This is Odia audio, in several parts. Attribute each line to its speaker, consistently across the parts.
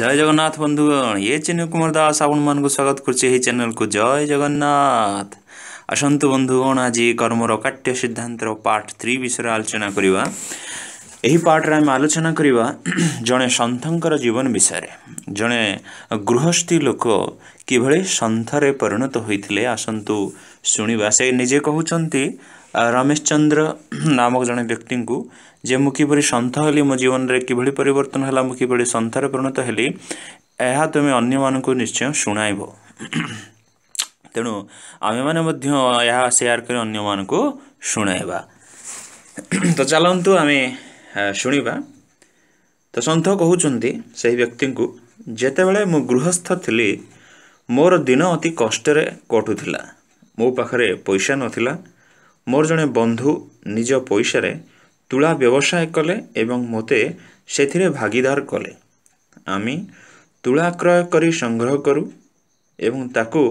Speaker 1: জয় জগন্নাথ বন্ধুগণ এ চিনু কুমার দাস আপনার স্বাগত করছি এই চ্যানেলকে জয় জগন্নাথ আসন্তু বন্ধুগণ আজি কর্মর কাট্য সিদ্ধান্তর পার্ট থ্রি বিষয়ে আলোচনা করা ଏହି ପାର୍ଟରେ ଆମେ ଆଲୋଚନା କରିବା ଜଣେ ସନ୍ଥଙ୍କର ଜୀବନ ବିଷୟରେ ଜଣେ ଗୃହସ୍ଥୀ ଲୋକ କିଭଳି ସନ୍ଥରେ ପରିଣତ ହୋଇଥିଲେ ଆସନ୍ତୁ ଶୁଣିବା ସେ ନିଜେ କହୁଛନ୍ତି ରମେଶ ଚନ୍ଦ୍ର ନାମକ ଜଣେ ବ୍ୟକ୍ତିଙ୍କୁ ଯେ ମୁଁ କିପରି ସନ୍ଥ ହେଲି ମୋ ଜୀବନରେ କିଭଳି ପରିବର୍ତ୍ତନ ହେଲା ମୁଁ କିଭଳି ସନ୍ଥରେ ପରିଣତ ହେଲି ଏହା ତୁମେ ଅନ୍ୟମାନଙ୍କୁ ନିଶ୍ଚୟ ଶୁଣାଇବ ତେଣୁ ଆମେମାନେ ମଧ୍ୟ ଏହା ସେୟାର କରି ଅନ୍ୟମାନଙ୍କୁ ଶୁଣାଇବା ତ ଚାଲନ୍ତୁ ଆମେ ଶୁଣିବା ତ ସନ୍ଥ କହୁଛନ୍ତି ସେହି ବ୍ୟକ୍ତିଙ୍କୁ ଯେତେବେଳେ ମୁଁ ଗୃହସ୍ଥ ଥିଲି ମୋର ଦିନ ଅତି କଷ୍ଟରେ କଟୁଥିଲା ମୋ ପାଖରେ ପଇସା ନଥିଲା ମୋର ଜଣେ ବନ୍ଧୁ ନିଜ ପଇସାରେ ତୁଳା ବ୍ୟବସାୟ କଲେ ଏବଂ ମୋତେ ସେଥିରେ ଭାଗୀଦାର କଲେ ଆମେ ତୁଳା କ୍ରୟ କରି ସଂଗ୍ରହ କରୁ ଏବଂ ତାକୁ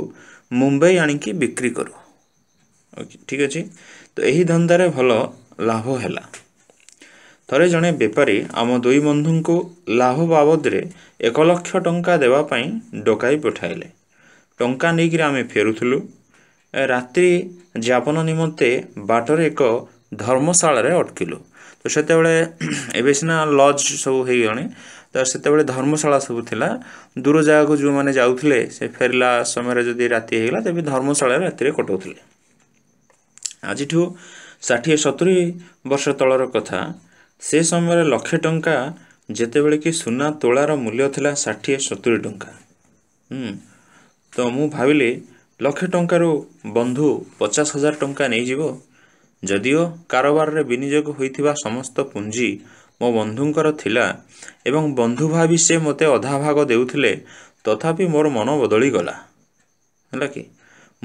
Speaker 1: ମୁମ୍ବାଇ ଆଣିକି ବିକ୍ରି କରୁ ଓକେ ଠିକ୍ ଅଛି ତ ଏହି ଧନ୍ଦାରେ ଭଲ ଲାଭ ହେଲା ଥରେ ଜଣେ ବେପାରୀ ଆମ ଦୁଇ ବନ୍ଧୁଙ୍କୁ ଲାଭ ବାବଦରେ ଏକ ଲକ୍ଷ ଟଙ୍କା ଦେବା ପାଇଁ ଡକାଇ ପଠାଇଲେ ଟଙ୍କା ନେଇକିରି ଆମେ ଫେରୁଥିଲୁ ରାତ୍ରି ଯାପନ ନିମନ୍ତେ ବାଟରେ ଏକ ଧର୍ମଶାଳାରେ ଅଟକିଲୁ ତ ସେତେବେଳେ ଏବେ ସିନା ଲଜ୍ ସବୁ ହେଇଗଲାଣି ତ ସେତେବେଳେ ଧର୍ମଶାଳା ସବୁ ଥିଲା ଦୂର ଜାଗାକୁ ଯେଉଁମାନେ ଯାଉଥିଲେ ସେ ଫେରିଲା ସମୟରେ ଯଦି ରାତି ହେଇଗଲା ତେବେ ଧର୍ମଶାଳାରେ ରାତିରେ କଟାଉଥିଲେ ଆଜିଠୁ ଷାଠିଏ ସତୁରି ବର୍ଷ ତଳର କଥା ସେ ସମୟରେ ଲକ୍ଷେ ଟଙ୍କା ଯେତେବେଳେ କି ସୁନା ତୋଳାର ମୂଲ୍ୟ ଥିଲା ଷାଠିଏ ସତୁରି ଟଙ୍କା ତ ମୁଁ ଭାବିଲି ଲକ୍ଷେ ଟଙ୍କାରୁ ବନ୍ଧୁ ପଚାଶ ହଜାର ଟଙ୍କା ନେଇଯିବ ଯଦିଓ କାରବାରରେ ବିନିଯୋଗ ହୋଇଥିବା ସମସ୍ତ ପୁଞ୍ଜି ମୋ ବନ୍ଧୁଙ୍କର ଥିଲା ଏବଂ ବନ୍ଧୁ ଭାବି ସେ ମୋତେ ଅଧା ଭାଗ ଦେଉଥିଲେ ତଥାପି ମୋର ମନ ବଦଳିଗଲା ହେଲା କି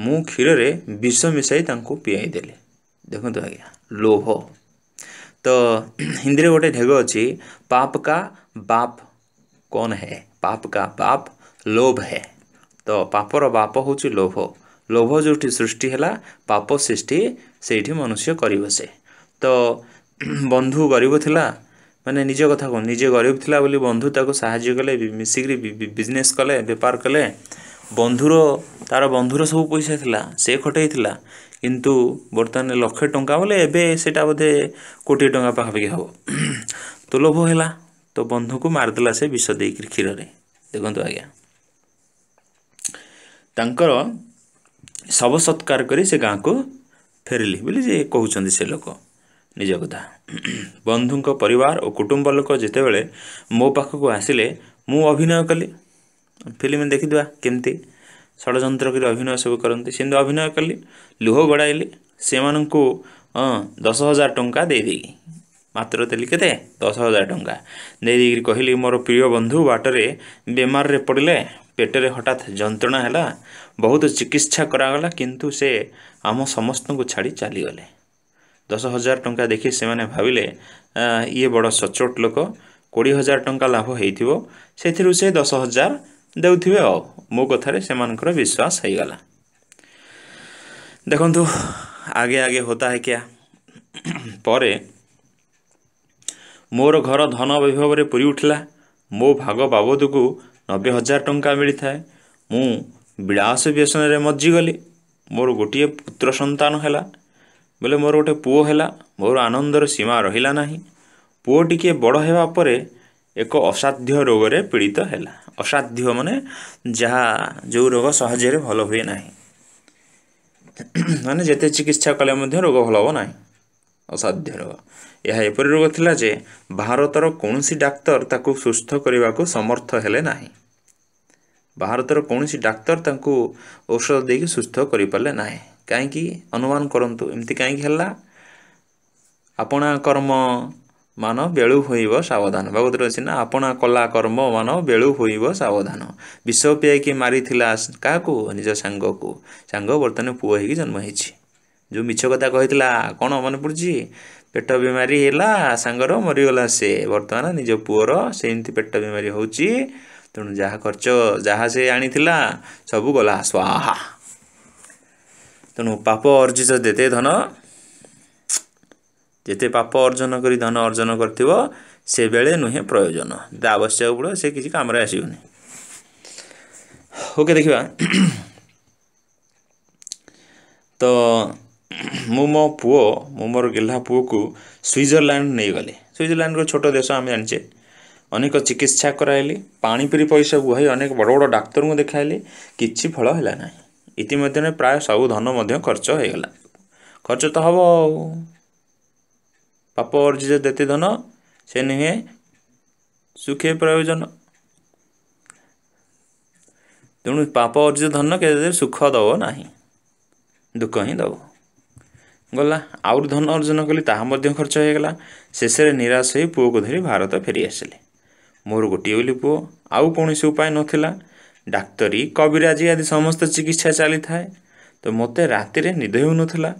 Speaker 1: ମୁଁ କ୍ଷୀରରେ ବିଷ ମିଶାଇ ତାଙ୍କୁ ପିଆଇ ଦେଲି ଦେଖନ୍ତୁ ଆଜ୍ଞା ଲୋଭ ତ ହିନ୍ଦୀରେ ଗୋଟେ ଢେଗ ଅଛି ପାପ୍ କା ବାପ କନ୍ ହେ ପାପ୍ କା ବାପ୍ ଲୋଭ ହେ ତ ପାପର ବାପ ହେଉଛି ଲୋଭ ଲୋଭ ଯେଉଁଠି ସୃଷ୍ଟି ହେଲା ପାପ ସୃଷ୍ଟି ସେଇଠି ମନୁଷ୍ୟ କରିବ ସେ ତ ବନ୍ଧୁ ଗରିବ ଥିଲା ମାନେ ନିଜ କଥା କୁହନ୍ତୁ ନିଜେ ଗରିବ ଥିଲା ବୋଲି ବନ୍ଧୁ ତାକୁ ସାହାଯ୍ୟ କଲେ ମିଶିକିରି ବିଜନେସ୍ କଲେ ବେପାର କଲେ ବନ୍ଧୁର ତାର ବନ୍ଧୁର ସବୁ ପଇସା ଥିଲା ସେ ଖଟେଇଥିଲା କିନ୍ତୁ ବର୍ତ୍ତମାନ ଲକ୍ଷେ ଟଙ୍କା ବୋଲେ ଏବେ ସେଇଟା ବୋଧେ କୋଟିଏ ଟଙ୍କା ପାଖାପାଖି ହେବ ତ ଲୋଭ ହେଲା ତ ବନ୍ଧୁକୁ ମାରିଦେଲା ସେ ବିଷ ଦେଇକିରି କ୍ଷୀରରେ ଦେଖନ୍ତୁ ଆଜ୍ଞା ताकर शव सत्कार कर गाँ को फेरली बोली कहते से लोक निज कथा बंधु पर कुटुंब लोक जितेबले मो पाख को आसिले मुनय कली फिल्म देखा केमती षड़ अभिनय सब करती सी अभिनय कली लुह गड़ी से मू दस हजार टाँह दे दे मात्र देली के दस हजार टाँह दे दे कहली मोर प्रिय बंधु बाटर बेमारे पड़े ପେଟରେ ହଠାତ୍ ଯନ୍ତ୍ରଣା ହେଲା ବହୁତ ଚିକିତ୍ସା କରାଗଲା କିନ୍ତୁ ସେ ଆମ ସମସ୍ତଙ୍କୁ ଛାଡ଼ି ଚାଲିଗଲେ ଦଶ ହଜାର ଟଙ୍କା ଦେଖି ସେମାନେ ଭାବିଲେ ଇଏ ବଡ଼ ସଚୋଟ ଲୋକ କୋଡ଼ିଏ ହଜାର ଟଙ୍କା ଲାଭ ହେଇଥିବ ସେଥିରୁ ସେ ଦଶ ହଜାର ଦେଉଥିବେ ଆଉ ମୋ କଥାରେ ସେମାନଙ୍କର ବିଶ୍ୱାସ ହୋଇଗଲା ଦେଖନ୍ତୁ ଆଗେ ଆଗେ ହୋତା ହେକିଆ ପରେ ମୋର ଘର ଧନ ବୈଭବରେ ପୁରୀ ଉଠିଲା ମୋ ଭାଗ ବାବଦକୁ ନବେ ହଜାର ଟଙ୍କା ମିଳିଥାଏ ମୁଁ ବିଳାସ ବ୍ୟସନରେ ମଜିଗଲି ମୋର ଗୋଟିଏ ପୁତ୍ର ସନ୍ତାନ ହେଲା ବୋଲେ ମୋର ଗୋଟେ ପୁଅ ହେଲା ମୋର ଆନନ୍ଦର ସୀମା ରହିଲା ନାହିଁ ପୁଅ ଟିକିଏ ବଡ଼ ହେବା ପରେ ଏକ ଅସାଧ୍ୟ ରୋଗରେ ପୀଡ଼ିତ ହେଲା ଅସାଧ୍ୟ ମାନେ ଯାହା ଯେଉଁ ରୋଗ ସହଜରେ ଭଲ ହୁଏ ନାହିଁ ମାନେ ଯେତେ ଚିକିତ୍ସା କଲେ ମଧ୍ୟ ରୋଗ ଭଲ ହେବ ନାହିଁ ଅସାଧ୍ୟ ରୋଗ ଏହା ଏପରି ରୋଗ ଥିଲା ଯେ ଭାରତର କୌଣସି ଡାକ୍ତର ତାକୁ ସୁସ୍ଥ କରିବାକୁ ସମର୍ଥ ହେଲେ ନାହିଁ ଭାରତର କୌଣସି ଡାକ୍ତର ତାଙ୍କୁ ଔଷଧ ଦେଇକି ସୁସ୍ଥ କରିପାରିଲେ ନାହିଁ କାହିଁକି ଅନୁମାନ କରନ୍ତୁ ଏମିତି କାହିଁକି ହେଲା ଆପଣା କର୍ମ ମାନ ବେଳୁ ହୋଇବ ସାବଧାନ ବାବଦରେ ଅଛି ନା ଆପଣା କଲା କର୍ମ ମାନ ବେଳୁ ହୋଇବ ସାବଧାନ ବିଷ ପିଆଇକି ମାରିଥିଲା କାହାକୁ ନିଜ ସାଙ୍ଗକୁ ସାଙ୍ଗ ବର୍ତ୍ତମାନ ପୁଅ ହେଇକି ଜନ୍ମ ହେଇଛି जो मिछ कथा मन पर्छ पेट बिमारीला से मरिगला निज पु र पेट बिमारी हौ चाहिँ तेह जहाँसे सब गला पाप अर्जित देते धन जे पाप अर्जन कि धन अर्जन गरिथ्यो सेबे नुहेँ प्रयोजन त्यो आवश्यक से सिक्छ काम आस ओके देखि तो ମୁଁ ମୋ ପୁଅ ମୁଁ ମୋର ଗିହ୍ଲା ପୁଅକୁ ସୁଇଜରଲ୍ୟାଣ୍ଡ ନେଇଗଲି ସ୍ୱିଜରଲ୍ୟାଣ୍ଡର ଛୋଟ ଦେଶ ଆମେ ଜାଣିଛେ ଅନେକ ଚିକିତ୍ସା କରାଇଲି ପାଣି ପିରି ପଇସା ବୁହାଇ ଅନେକ ବଡ଼ ବଡ଼ ଡାକ୍ତରଙ୍କୁ ଦେଖାଇଲି କିଛି ଫଳ ହେଲା ନାହିଁ ଇତିମଧ୍ୟରେ ପ୍ରାୟ ସବୁ ଧନ ମଧ୍ୟ ଖର୍ଚ୍ଚ ହୋଇଗଲା ଖର୍ଚ୍ଚ ତ ହେବ ଆଉ ପାପ ଅର୍ଜିତ ଯେତେ ଧନ ସେ ନୁହେଁ ସୁଖେ ପ୍ରୟୋଜନ ତେଣୁ ପାପ ଅର୍ଜିତ ଧନ କେତେ ସୁଖ ଦେବ ନାହିଁ ଦୁଃଖ ହିଁ ଦେବ ଗଲା ଆହୁରି ଧନ ଅର୍ଜନ କଲି ତାହା ମଧ୍ୟ ଖର୍ଚ୍ଚ ହୋଇଗଲା ଶେଷରେ ନିରାଶ ହୋଇ ପୁଅକୁ ଧରି ଭାରତ ଫେରିଆସିଲି ମୋର ଗୋଟିଏ ବୋଲି ପୁଅ ଆଉ କୌଣସି ଉପାୟ ନଥିଲା ଡାକ୍ତରୀ କବିରାଜୀ ଆଦି ସମସ୍ତ ଚିକିତ୍ସା ଚାଲିଥାଏ ତ ମୋତେ ରାତିରେ ନିଦ ହେଉନଥିଲା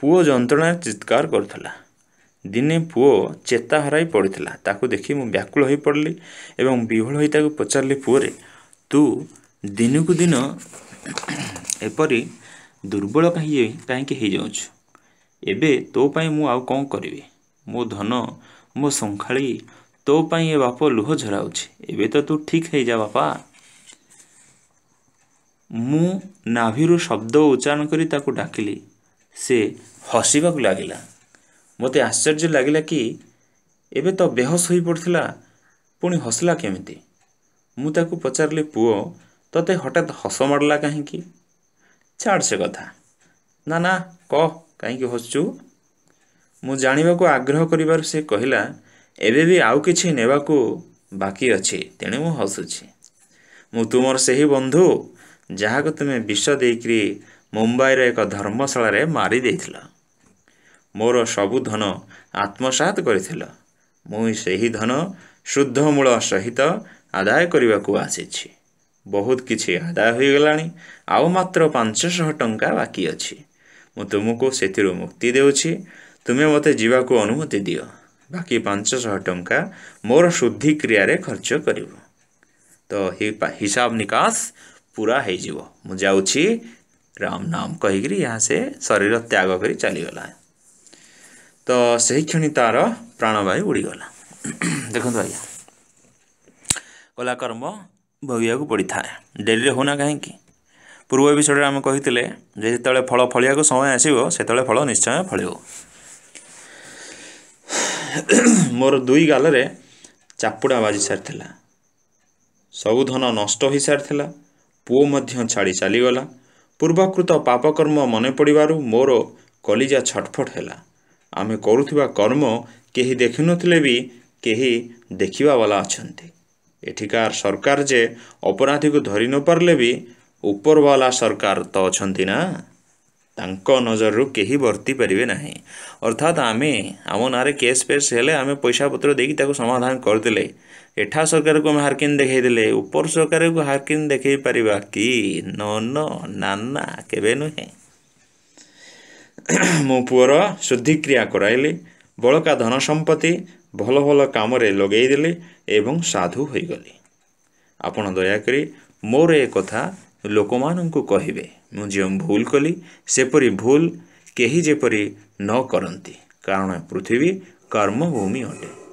Speaker 1: ପୁଅ ଯନ୍ତ୍ରଣାରେ ଚିତ୍କାର କରୁଥିଲା ଦିନେ ପୁଅ ଚେତା ହରାଇ ପଡ଼ିଥିଲା ତାକୁ ଦେଖି ମୁଁ ବ୍ୟାକୁଳ ହୋଇପଡ଼ିଲି ଏବଂ ବିହୁଳ ହୋଇ ତାକୁ ପଚାରିଲି ପୁଅରେ ତୁ ଦିନକୁ ଦିନ ଏପରି ଦୁର୍ବଳ କାହିଁ କାହିଁକି ହୋଇଯାଉଛୁ ଏବେ ତୋ ପାଇଁ ମୁଁ ଆଉ କ'ଣ କରିବି ମୋ ଧନ ମୋ ଶଙ୍ଖାଳି ତୋ ପାଇଁ ଏ ବାପ ଲୁହ ଝରାଉଛି ଏବେ ତ ତୁ ଠିକ୍ ହେଇଯା ବାପା ମୁଁ ନାଭିରୁ ଶବ୍ଦ ଉଚ୍ଚାରଣ କରି ତାକୁ ଡାକିଲି ସେ ହସିବାକୁ ଲାଗିଲା ମୋତେ ଆଶ୍ଚର୍ଯ୍ୟ ଲାଗିଲା କି ଏବେ ତ ବେହୋସ ହୋଇପଡ଼ିଥିଲା ପୁଣି ହସିଲା କେମିତି ମୁଁ ତାକୁ ପଚାରିଲି ପୁଅ ତତେ ହଠାତ୍ ହସ ମାଡ଼ିଲା କାହିଁକି ଛାଡ଼ ସେ କଥା ନା ନା କହ କାହିଁକି ହସୁଛୁ ମୁଁ ଜାଣିବାକୁ ଆଗ୍ରହ କରିବାରୁ ସେ କହିଲା ଏବେ ବି ଆଉ କିଛି ନେବାକୁ ବାକି ଅଛି ତେଣୁ ମୁଁ ହସୁଛି ମୁଁ ତୁମର ସେହି ବନ୍ଧୁ ଯାହାକୁ ତୁମେ ବିଷ ଦେଇକରି ମୁମ୍ବାଇର ଏକ ଧର୍ମଶାଳାରେ ମାରି ଦେଇଥିଲ ମୋର ସବୁ ଧନ ଆତ୍ମସାତ କରିଥିଲ ମୁଁ ସେହି ଧନ ଶୁଦ୍ଧ ମୂଳ ସହିତ ଆଦାୟ କରିବାକୁ ଆସିଛି ବହୁତ କିଛି ଆଦାୟ ହୋଇଗଲାଣି ଆଉ ମାତ୍ର ପାଞ୍ଚଶହ ଟଙ୍କା ବାକି ଅଛି ମୁଁ ତୁମକୁ ସେଥିରୁ ମୁକ୍ତି ଦେଉଛି ତୁମେ ମୋତେ ଯିବାକୁ ଅନୁମତି ଦିଅ ବାକି ପାଞ୍ଚଶହ ଟଙ୍କା ମୋର ଶୁଦ୍ଧି କ୍ରିୟାରେ ଖର୍ଚ୍ଚ କରିବ ତ ହିସାବ ନିକାଶ ପୁରା ହେଇଯିବ ମୁଁ ଯାଉଛି ରାମ ନାମ କହିକିରି ଏହା ସେ ଶରୀର ତ୍ୟାଗ କରି ଚାଲିଗଲା ତ ସେହିକ୍ଷଣି ତା'ର ପ୍ରାଣବାୟୁ ଉଡ଼ିଗଲା ଦେଖନ୍ତୁ ଆଜ୍ଞା କଲା କର୍ମ ଭୋଗିବାକୁ ପଡ଼ିଥାଏ ଡେରିରେ ହେଉନା କାହିଁକି ପୂର୍ବ ବିଷୟରେ ଆମେ କହିଥିଲେ ଯେ ଯେତେବେଳେ ଫଳ ଫଳିବାକୁ ସମୟ ଆସିବ ସେତେବେଳେ ଫଳ ନିଶ୍ଚୟ ଫଳିବ ମୋର ଦୁଇ ଗାଲରେ ଚାପୁଡ଼ା ବାଜି ସାରିଥିଲା ସବୁ ଧନ ନଷ୍ଟ ହୋଇସାରିଥିଲା ପୁଅ ମଧ୍ୟ ଛାଡ଼ି ଚାଲିଗଲା ପୂର୍ବାକୃତ ପାପକର୍ମ ମନେ ପଡ଼ିବାରୁ ମୋର କଲିଜା ଛଟଫଟ ହେଲା ଆମେ କରୁଥିବା କର୍ମ କେହି ଦେଖିନଥିଲେ ବି କେହି ଦେଖିବା ବାଲା ଅଛନ୍ତି ଏଠିକାର ସରକାର ଯେ ଅପରାଧୀକୁ ଧରି ନପାରିଲେ ବି ଉପରବାଲା ସରକାର ତ ଅଛନ୍ତି ନା ତାଙ୍କ ନଜରରୁ କେହି ବର୍ତ୍ତି ପାରିବେ ନାହିଁ ଅର୍ଥାତ୍ ଆମେ ଆମ ନାଁରେ କେସ୍ ଫେସ୍ ହେଲେ ଆମେ ପଇସାପତ୍ର ଦେଇକି ତାକୁ ସମାଧାନ କରିଦେଲେ ଏଠା ସରକାରକୁ ଆମେ ହାରକିନ୍ ଦେଖାଇଦେଲେ ଉପର ସରକାରକୁ ହାରକିନ୍ ଦେଖାଇ ପାରିବା କି ନ ନ ନା ନା କେବେ ନୁହେଁ ମୋ ପୁଅର ଶୁଦ୍ଧିକ୍ରିୟା କରାଇଲି ବଳକା ଧନ ସମ୍ପତ୍ତି ଭଲ ଭଲ କାମରେ ଲଗାଇଦେଲି ଏବଂ ସାଧୁ ହୋଇଗଲି ଆପଣ ଦୟାକରି ମୋର ଏ କଥା ଲୋକମାନଙ୍କୁ କହିବେ ମୁଁ ଯେଉଁ ଭୁଲ କଲି ସେପରି ଭୁଲ କେହି ଯେପରି ନ କରନ୍ତି କାରଣ ପୃଥିବୀ କର୍ମଭୂମି ଅଟେ